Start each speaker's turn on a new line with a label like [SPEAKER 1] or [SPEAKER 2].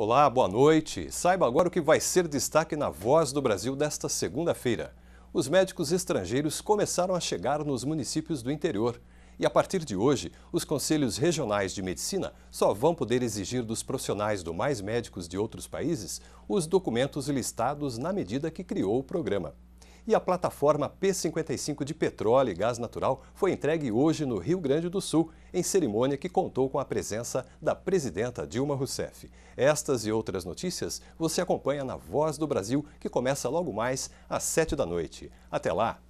[SPEAKER 1] Olá, boa noite. Saiba agora o que vai ser destaque na Voz do Brasil desta segunda-feira. Os médicos estrangeiros começaram a chegar nos municípios do interior. E a partir de hoje, os conselhos regionais de medicina só vão poder exigir dos profissionais do Mais Médicos de outros países os documentos listados na medida que criou o programa e a plataforma P55 de petróleo e gás natural foi entregue hoje no Rio Grande do Sul, em cerimônia que contou com a presença da presidenta Dilma Rousseff. Estas e outras notícias você acompanha na Voz do Brasil, que começa logo mais às 7 da noite. Até lá!